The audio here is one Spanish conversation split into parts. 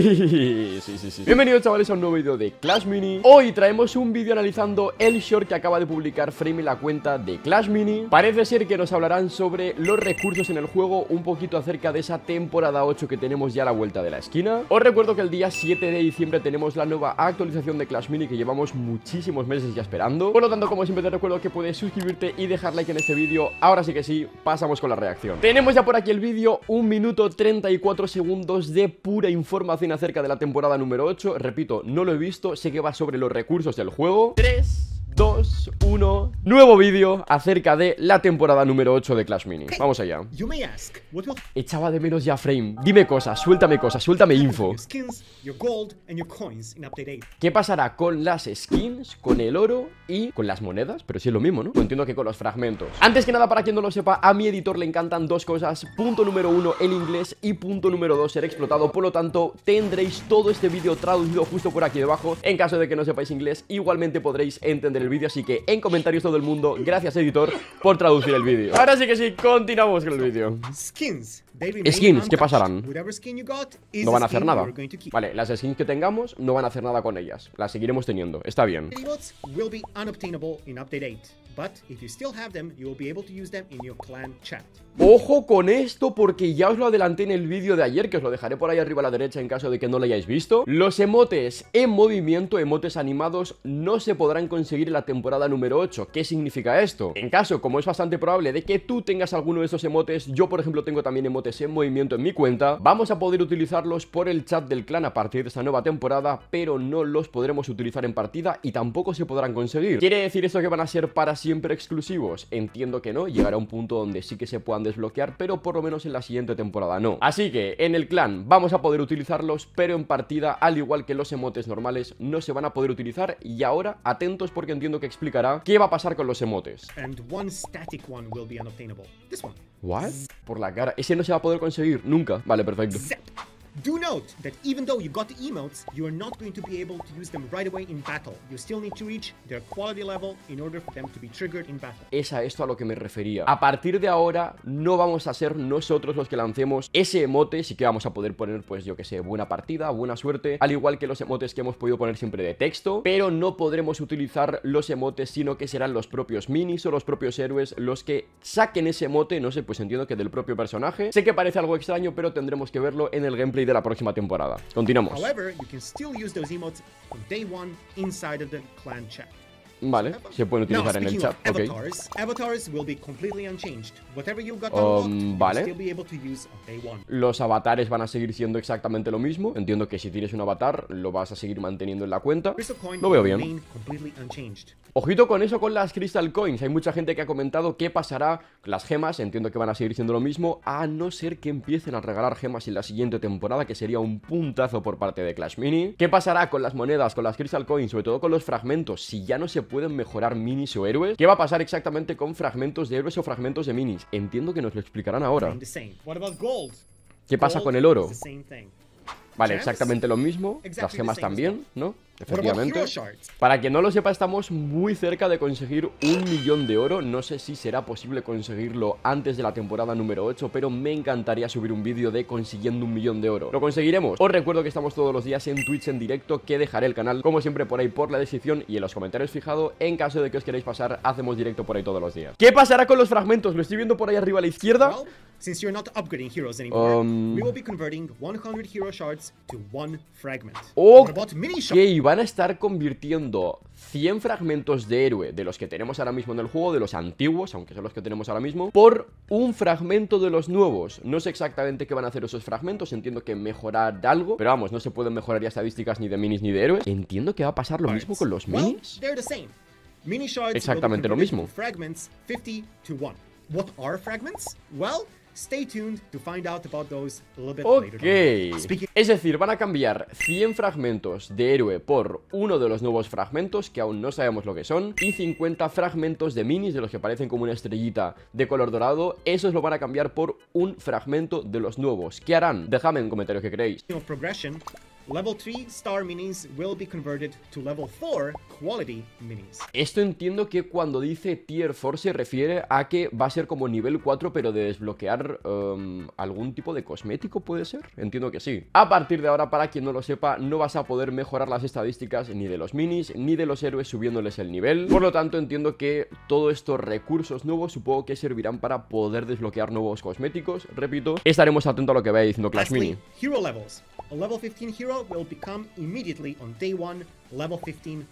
Sí, Bienvenidos chavales a un nuevo vídeo de Clash Mini Hoy traemos un vídeo analizando el short que acaba de publicar Frame la cuenta de Clash Mini Parece ser que nos hablarán sobre los recursos en el juego Un poquito acerca de esa temporada 8 que tenemos ya a la vuelta de la esquina Os recuerdo que el día 7 de diciembre tenemos la nueva actualización de Clash Mini Que llevamos muchísimos meses ya esperando Por lo tanto, como siempre te recuerdo que puedes suscribirte y dejar like en este vídeo Ahora sí que sí, pasamos con la reacción Tenemos ya por aquí el vídeo, un minuto 34 segundos de pura información acerca de la temporada número 8. Repito, no lo he visto, sé que va sobre los recursos del juego. 3 2, 1, nuevo vídeo acerca de la temporada número 8 de Clash Mini. Vamos allá. Echaba de menos ya frame. Dime cosas, suéltame cosas, suéltame info. ¿Qué pasará con las skins, con el oro y con las monedas? Pero si sí es lo mismo, ¿no? No entiendo que con los fragmentos. Antes que nada, para quien no lo sepa, a mi editor le encantan dos cosas. Punto número uno, el inglés y punto número dos, ser explotado. Por lo tanto, tendréis todo este vídeo traducido justo por aquí debajo. En caso de que no sepáis inglés, igualmente podréis entender el vídeo Así que en comentarios todo el mundo Gracias editor por traducir el vídeo Ahora sí que sí, continuamos con el vídeo Skins, skins ¿qué pasarán? No van a hacer nada Vale, las skins que tengamos no van a hacer nada con ellas Las seguiremos teniendo, está bien But if you still have them, you will be able to use them in your clan chat. Ojo con esto porque ya os lo adelanté en el vídeo de ayer, que os lo dejaré por ahí arriba a la derecha en caso de que no lo hayáis visto. Los emotes en movimiento, emotes animados, no se podrán conseguir en la temporada número 8. ¿Qué significa esto? En caso, como es bastante probable de que tú tengas alguno de esos emotes, yo por ejemplo tengo también emotes en movimiento en mi cuenta, vamos a poder utilizarlos por el chat del clan a partir de esta nueva temporada, pero no los podremos utilizar en partida y tampoco se podrán conseguir. Quiere decir eso que van a ser para siempre exclusivos? Entiendo que no, llegará un punto donde sí que se puedan desbloquear, pero por lo menos en la siguiente temporada no. Así que en el clan vamos a poder utilizarlos, pero en partida, al igual que los emotes normales, no se van a poder utilizar y ahora atentos porque entiendo que explicará qué va a pasar con los emotes. Por la cara, ese no se va a poder conseguir nunca. Vale, perfecto. Do Es a esto a lo que me refería. A partir de ahora, no vamos a ser nosotros los que lancemos ese emote, sí que vamos a poder poner, pues yo que sé, buena partida, buena suerte, al igual que los emotes que hemos podido poner siempre de texto, pero no podremos utilizar los emotes, sino que serán los propios minis o los propios héroes los que saquen ese emote, no sé, pues entiendo que del propio personaje. Sé que parece algo extraño, pero tendremos que verlo en el gameplay de de la próxima temporada. Continuamos. However, you can still use those emotes from day one inside of the clan chat. Vale, se pueden utilizar en el chat. Um, vale. Los avatares van a seguir siendo exactamente lo mismo. Entiendo que si tienes un avatar, lo vas a seguir manteniendo en la cuenta. Lo veo bien. Ojito con eso con las Crystal Coins. Hay mucha gente que ha comentado qué pasará. con Las gemas, entiendo que van a seguir siendo lo mismo, a no ser que empiecen a regalar gemas en la siguiente temporada, que sería un puntazo por parte de Clash Mini. ¿Qué pasará con las monedas, con las Crystal Coins, sobre todo con los fragmentos? Si ya no se puede pueden mejorar minis o héroes? ¿Qué va a pasar exactamente con fragmentos de héroes o fragmentos de minis? Entiendo que nos lo explicarán ahora. ¿Qué pasa con el oro? Vale, exactamente lo mismo. Las gemas también, ¿no? Efectivamente. Para quien no lo sepa, estamos muy cerca de conseguir un millón de oro. No sé si será posible conseguirlo antes de la temporada número 8, pero me encantaría subir un vídeo de consiguiendo un millón de oro. Lo conseguiremos. Os recuerdo que estamos todos los días en Twitch en directo, que dejaré el canal, como siempre, por ahí por la decisión y en los comentarios fijado. En caso de que os queráis pasar, hacemos directo por ahí todos los días. ¿Qué pasará con los fragmentos? Lo estoy viendo por ahí arriba a la izquierda. Since you're not upgrading van a estar convirtiendo 100 fragmentos de héroe de los que tenemos ahora mismo en el juego, de los antiguos, aunque son los que tenemos ahora mismo, por un fragmento de los nuevos. No sé exactamente qué van a hacer esos fragmentos, entiendo que mejorar algo, pero vamos, no se pueden mejorar ya estadísticas ni de minis ni de héroes. Entiendo que va a pasar lo mismo con los minis. Exactamente lo mismo. Fragments 50 to 1. Well, Stay tuned to find out about those a Es decir, van a cambiar 100 fragmentos de héroe por uno de los nuevos fragmentos, que aún no sabemos lo que son, y 50 fragmentos de minis, de los que parecen como una estrellita de color dorado, esos lo van a cambiar por un fragmento de los nuevos. ¿Qué harán? Dejadme en comentarios qué creéis. Level Star Minis will be converted to Level 4 Quality Minis. Esto entiendo que cuando dice Tier 4 se refiere a que va a ser como nivel 4 pero de desbloquear um, algún tipo de cosmético, ¿puede ser? Entiendo que sí. A partir de ahora, para quien no lo sepa, no vas a poder mejorar las estadísticas ni de los minis ni de los héroes subiéndoles el nivel. Por lo tanto, entiendo que todos estos recursos nuevos supongo que servirán para poder desbloquear nuevos cosméticos. Repito, estaremos atentos a lo que vaya diciendo Clash Mini. A level 15 hero will become immediately on day 1 Level 15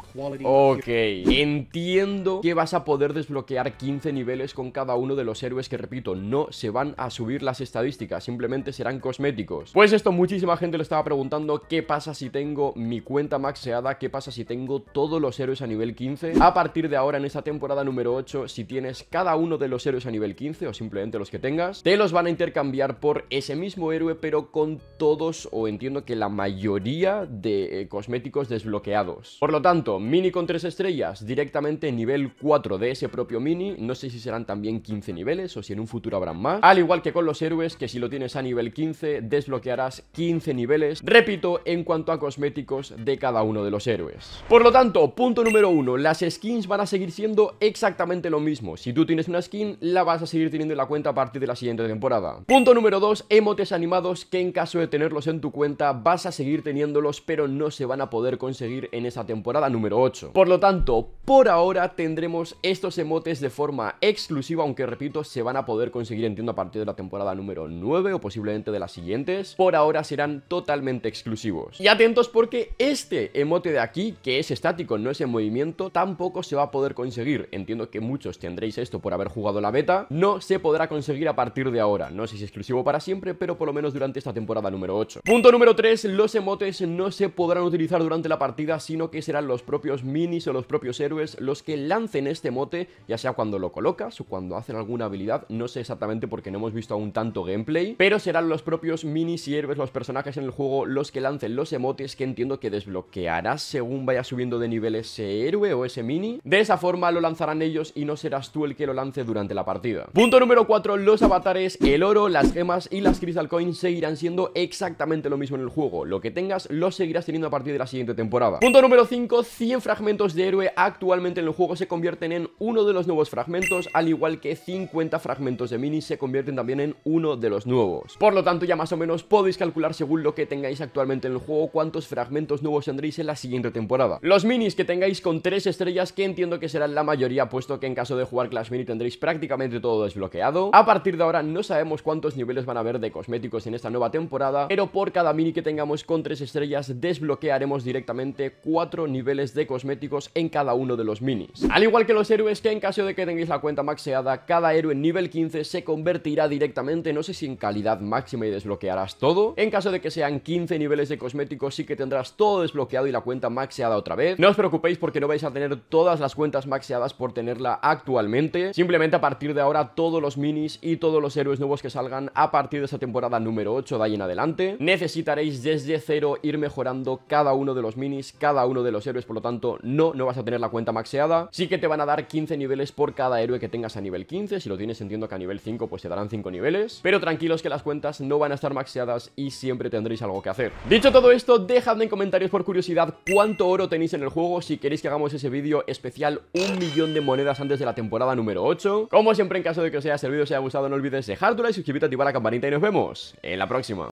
ok, entiendo que vas a poder desbloquear 15 niveles con cada uno de los héroes que, repito, no se van a subir las estadísticas, simplemente serán cosméticos. Pues esto, muchísima gente lo estaba preguntando, ¿qué pasa si tengo mi cuenta maxeada? ¿Qué pasa si tengo todos los héroes a nivel 15? A partir de ahora, en esta temporada número 8, si tienes cada uno de los héroes a nivel 15 o simplemente los que tengas, te los van a intercambiar por ese mismo héroe, pero con todos o entiendo que la mayoría de eh, cosméticos desbloqueados. Por lo tanto, mini con 3 estrellas, directamente nivel 4 de ese propio mini, no sé si serán también 15 niveles o si en un futuro habrán más. Al igual que con los héroes, que si lo tienes a nivel 15, desbloquearás 15 niveles, repito, en cuanto a cosméticos de cada uno de los héroes. Por lo tanto, punto número 1, las skins van a seguir siendo exactamente lo mismo. Si tú tienes una skin, la vas a seguir teniendo en la cuenta a partir de la siguiente temporada. Punto número 2, emotes animados que en caso de tenerlos en tu cuenta vas a seguir teniéndolos pero no se van a poder conseguir en esa temporada número 8. Por lo tanto, por ahora tendremos estos emotes de forma exclusiva, aunque repito, se van a poder conseguir, entiendo, a partir de la temporada número 9 o posiblemente de las siguientes. Por ahora serán totalmente exclusivos. Y atentos porque este emote de aquí, que es estático, no es en movimiento, tampoco se va a poder conseguir. Entiendo que muchos tendréis esto por haber jugado la beta. No se podrá conseguir a partir de ahora. No sé si es exclusivo para siempre, pero por lo menos durante esta temporada número 8. Punto número 3, los emotes no se podrán utilizar durante la partida sino que serán los propios minis o los propios héroes los que lancen este mote, ya sea cuando lo colocas o cuando hacen alguna habilidad, no sé exactamente porque no hemos visto aún tanto gameplay, pero serán los propios minis y héroes, los personajes en el juego, los que lancen los emotes que entiendo que desbloquearás según vaya subiendo de nivel ese héroe o ese mini. De esa forma lo lanzarán ellos y no serás tú el que lo lance durante la partida. Punto número 4, los avatares, el oro, las gemas y las Crystal Coins seguirán siendo exactamente lo mismo en el juego. Lo que tengas lo seguirás teniendo a partir de la siguiente temporada. Punto número 5, 100 fragmentos de héroe actualmente en el juego se convierten en uno de los nuevos fragmentos, al igual que 50 fragmentos de mini se convierten también en uno de los nuevos. Por lo tanto, ya más o menos podéis calcular según lo que tengáis actualmente en el juego cuántos fragmentos nuevos tendréis en la siguiente temporada. Los minis que tengáis con 3 estrellas, que entiendo que serán la mayoría, puesto que en caso de jugar Clash Mini tendréis prácticamente todo desbloqueado. A partir de ahora no sabemos cuántos niveles van a haber de cosméticos en esta nueva temporada, pero por cada mini que tengamos con 3 estrellas desbloquearemos directamente 4 niveles de cosméticos en cada uno de los minis. Al igual que los héroes que en caso de que tengáis la cuenta maxeada, cada héroe nivel 15 se convertirá directamente, no sé si en calidad máxima y desbloquearás todo. En caso de que sean 15 niveles de cosméticos sí que tendrás todo desbloqueado y la cuenta maxeada otra vez. No os preocupéis porque no vais a tener todas las cuentas maxeadas por tenerla actualmente. Simplemente a partir de ahora todos los minis y todos los héroes nuevos que salgan a partir de esa temporada número 8 de ahí en adelante. Necesitaréis desde cero ir mejorando cada uno de los minis, cada uno de los héroes, por lo tanto, no, no vas a tener la cuenta maxeada. Sí que te van a dar 15 niveles por cada héroe que tengas a nivel 15, si lo tienes entiendo que a nivel 5 pues te darán 5 niveles, pero tranquilos que las cuentas no van a estar maxeadas y siempre tendréis algo que hacer. Dicho todo esto, dejadme en comentarios por curiosidad cuánto oro tenéis en el juego, si queréis que hagamos ese vídeo especial un millón de monedas antes de la temporada número 8. Como siempre, en caso de que os haya servido, os haya gustado, no olvides dejar tu like, suscribirte, activar la campanita y nos vemos en la próxima.